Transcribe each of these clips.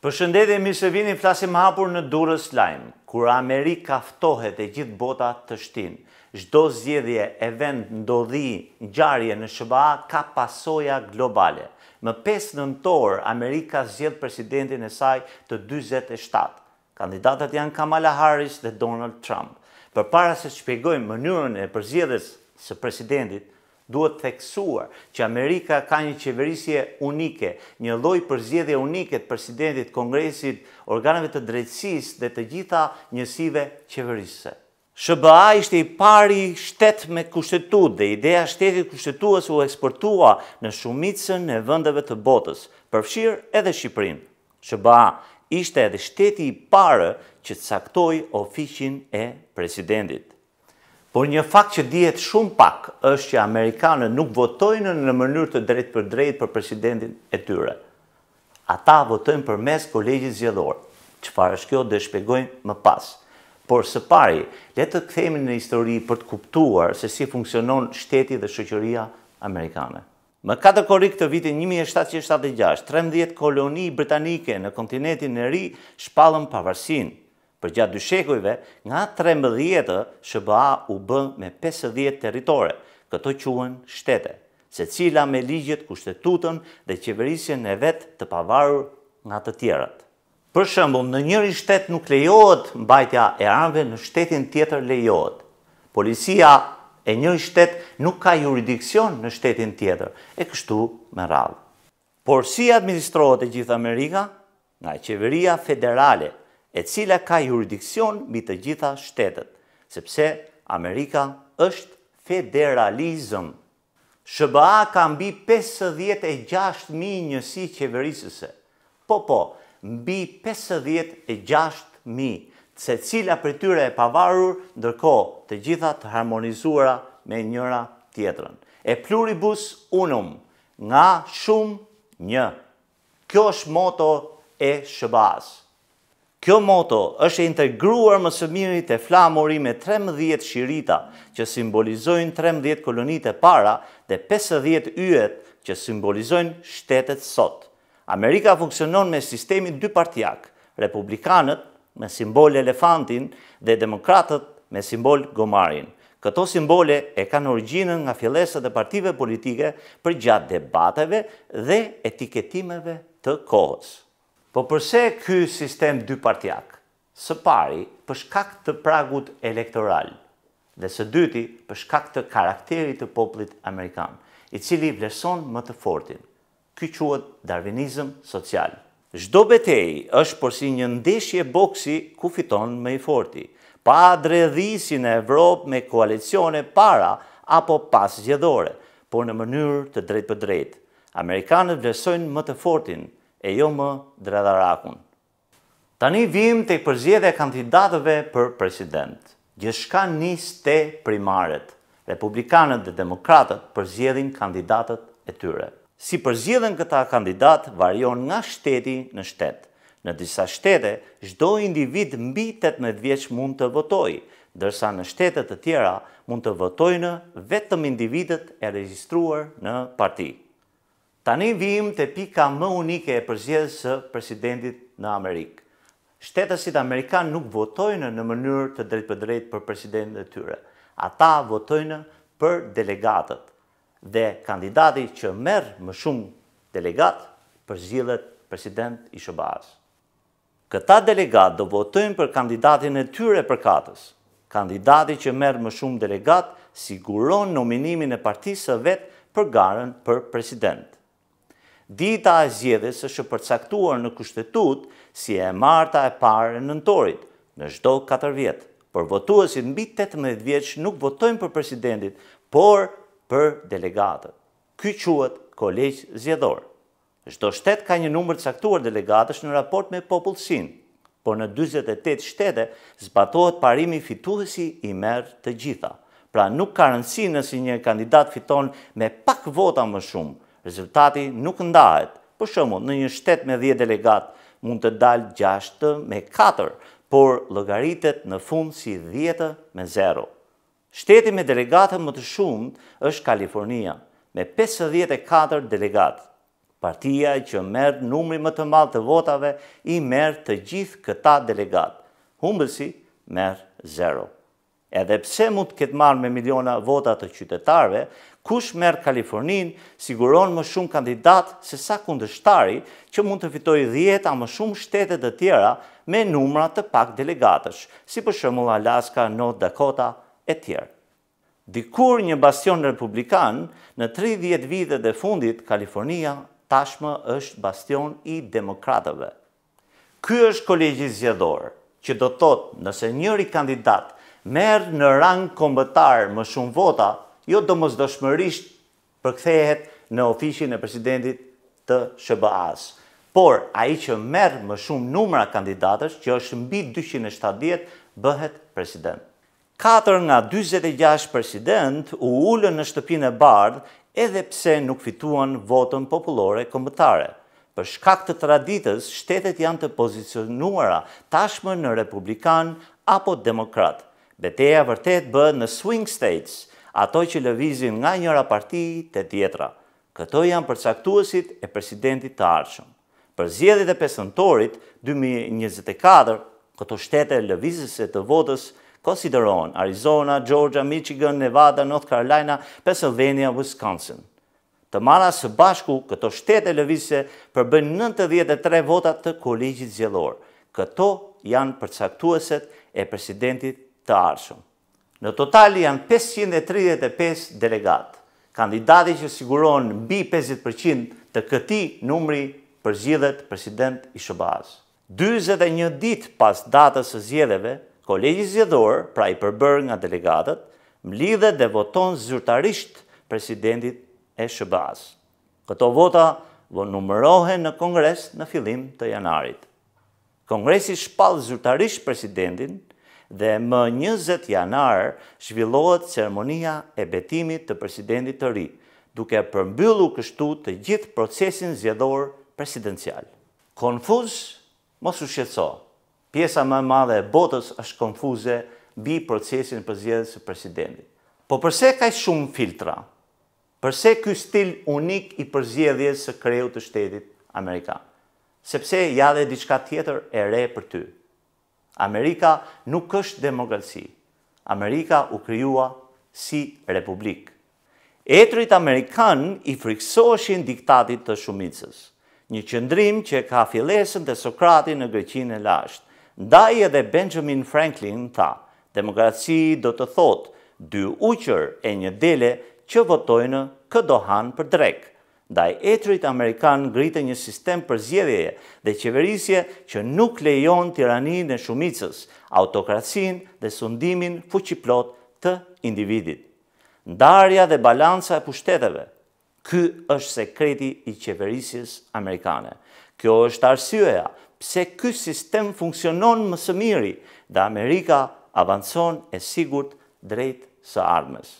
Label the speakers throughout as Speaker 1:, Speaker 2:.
Speaker 1: Përshëndetje mirë se vini, flasim hapur në Durrës lajmë, kur Amerika kaftohet e gjithë bota të shtin. Çdo zgjedhje, event, ndodhi, ngjarje në SBA ka pasoja globale. Më 5 nëntor Amerika zgjedh presidentin e saj të 47. Kandidatët janë Kamala Harris dhe Donald Trump. para se të shpjegojmë mënyrën e përzgjedhjes së presidentit, duhet theksuar që Amerika ka një qeverisje unike, një lloj përzgjedhje unike të presidentit, kongresit, organeve të drejtësisë dhe të gjitha njësive qeverisëse. SBA ishte i pari shtet me kushtetutë dhe ideja e shtetit kushtetues u eksportua në shumicën e vendeve të botës, përfshirë edhe Shqipërinë. SBA ishte edhe shteti i parë që caktoi oficin e presidentit. Por një fakt që dihet shumë pak është që Amerikanët nuk votojnë në mënyrë të drejt për drejt për presidentin e tyre. Ata votojnë për mes kolegjit zjedhorë, që farë është kjo dhe shpegojnë më pas. Por së pari, le të këthemi në histori për të kuptuar se si funksionon shteti dhe shëqëria Amerikanë. Më katër kori të vitin 1776, 13 koloni britanike në kontinentin e ri shpalën pavarësinë për gjatë shekujve, nga 13 shëba u bën me 50 teritore, këto quen shtete, se cila me ligjet, kushtetutën dhe qeverisjen e vetë të pavarur nga të tjerat. Për shëmbu, në njëri shtet nuk lejohet mbajtja e armëve në shtetin tjetër lejohet. Policia e njëri shtetë nuk ka juridikcion në shtetin tjetër, e kështu me radhë. Por si administrohet e gjithë Amerika? Nga qeveria federale, e cila ka juridikcion mbi të gjitha shtetet, sepse Amerika është federalizëm. SBA ka mbi 56000 njësi qeverisëse. Po po, mbi 56000 se cila për tyre e pavarur, ndërko të gjitha të harmonizuara me njëra tjetërën. E pluribus unum, nga shumë një. Kjo është moto e shëbazë. Kjo moto është e integruar më së e flamori me 13 shirita që simbolizojnë 13 kolonit e para dhe 50 yet që simbolizojnë shtetet sot. Amerika funksionon me sistemi dy partijak, republikanët me simbol elefantin dhe demokratët me simbol gomarin. Këto simbole e kanë originën nga fjeleset e partive politike për gjatë debateve dhe etiketimeve të kohës. Po përse ky sistem dy partjak, Së pari, për shkak të pragut elektoral, dhe së dyti, për shkak të karakterit të poplit Amerikan, i cili vleson më të fortin. Ky quat darvinizm social. Zdo betej është përsi një ndeshje boksi ku fiton më i forti, pa dredhisi në Evropë me koalicione para apo pas zjedore, por në mënyrë të drejt për drejt. Amerikanët vlesojnë më të fortin, e jo më dredharakun. Tani vim të i përzjet e kandidatëve për president. Gjëshka njës të primaret, republikanët dhe demokratët përzjetin kandidatët e tyre. Si përzjetin këta kandidatë varion nga shteti në shtetë. Në disa shtete, shdo individ mbi 18 vjeq mund të votoj, dërsa në shtetet të tjera mund të votoj në vetëm individet e registruar në parti. Tani vim të pika më unike e përzjedhë së presidentit në Amerikë. Shtetësit Amerikanë nuk votojnë në mënyrë të drejtë për drejtë për presidentit e tyre. Ata votojnë për delegatët dhe kandidati që merë më shumë delegat përzjedhët president i shëbaz. Këta delegat do votojnë për kandidatin e tyre për katës. Kandidati që merë më shumë delegat siguron nominimin e partisë vetë për garën për president dita e zgjedhjes është përcaktuar në kushtetut si e marta e parë në nëntorit në çdo 4 vjet. Por votuesit mbi 18 vjeç nuk votojnë për presidentin, por për delegatët. Ky quhet kolegj zgjedhor. Çdo shtet ka një numër të caktuar delegatësh në raport me popullsinë, por në 48 shtete zbatohet parimi fituesi i merr të gjitha. Pra nuk ka rëndësi nëse një kandidat fiton me pak vota më shumë, rezultati nuk ndahet. Për shumë, në një shtet me 10 delegat mund të dalë 6 me 4, por logaritet në fund si 10 me 0. Shteti me delegatën më të shumë është Kalifornia, me 54 delegat. Partia që merë numri më të malë të votave i merë të gjithë këta delegat. Humbësi merë 0. Edhe pse mund të ketë marrë me miliona votat të qytetarve, kush merë Kalifornin siguron më shumë kandidat se sa kundështari që mund të fitoj dhjeta më shumë shtetet të tjera me numra të pak delegatësh, si për shumë Alaska, North Dakota e tjerë. Dikur një bastion republikan, në 30 vite dhe fundit, Kalifornia tashmë është bastion i demokratëve. Ky është kolegji zjedhorë, që do tëtë nëse njëri kandidatë merë në rang kombëtar më shumë vota, jo do mos dëshmërisht përkthehet në ofishin e presidentit të SBA-s. Por, a i që merë më shumë numra kandidatës, që është mbi 270, bëhet president. 4 nga 26 president u ullën në shtëpinë e bardhë edhe pse nuk fituan votën popullore kombëtare. Për shkak të traditës, shtetet janë të pozicionuara tashmë në republikan apo demokratë. Beteja vërtet bë në swing states, ato që lëvizin nga njëra parti të tjetra. Këto janë përcaktuesit e presidentit të arshëm. Për zjedit e pesëntorit 2024, këto shtete lëvizese të votës konsideron Arizona, Georgia, Michigan, Nevada, North Carolina, Pennsylvania, Wisconsin. Të mara së bashku, këto shtete lëvizese përbën 93 votat të kolegjit zjedhor. Këto janë përcaktueset e presidentit të arshëm të arshëm. Në total janë 535 delegatë, kandidati që siguron bi 50% të këti numri përzidhet president i shëbazë. 21 dit pas datës së zjedheve, kolegjës zjedhorë, pra i përbër nga delegatët, mlidhe dhe voton zyrtarisht presidentit e shëbaz. Këto vota vë numërohen në kongres në filim të janarit. Kongresi shpalë zyrtarisht presidentin dhe më 20 janar zhvillohet ceremonia e betimit të presidentit të ri, duke përmbyllu kështu të gjithë procesin zjedhor presidencial. Konfuz, mos u shqetso, pjesa më madhe e botës është konfuze bi procesin për zjedhës e presidentit. Po përse ka shumë filtra? Përse ky stil unik i përzjedhjes së kreut të shtetit Amerikan? Sepse ja dhe diçka tjetër e re për ty. Amerika nuk është demokraci. Amerika u kryua si republik. Etrit Amerikan i friksoshin diktatit të shumicës, një qëndrim që ka filesën të Sokrati në Greqinë e lashtë. Ndaj edhe Benjamin Franklin tha, demokraci do të thotë dy uqër e një dele që votojnë këdo hanë për drekë ndaj etrit amerikan ngritë një sistem përzgjedhjeje dhe qeverisje që nuk lejon tiraninë e shumicës, autokracinë dhe sundimin fuqiplot të individit. Ndarja dhe balanca e pushteteve. Ky është sekreti i qeverisjes amerikane. Kjo është arsyeja pse ky sistem funksionon më së miri dhe Amerika avancon e sigurt drejt së ardhmes.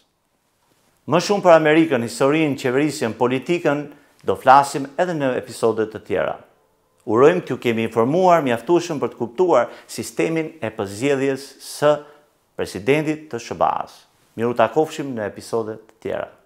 Speaker 1: Më shumë për Amerikën, historinë, qeverisjen, politikën, do flasim edhe në episodet të tjera. Urojmë të kemi informuar, mjaftushëm për të kuptuar sistemin e pëzjedhjes së presidentit të shëbaz. Miru të akofshim në episodet të tjera.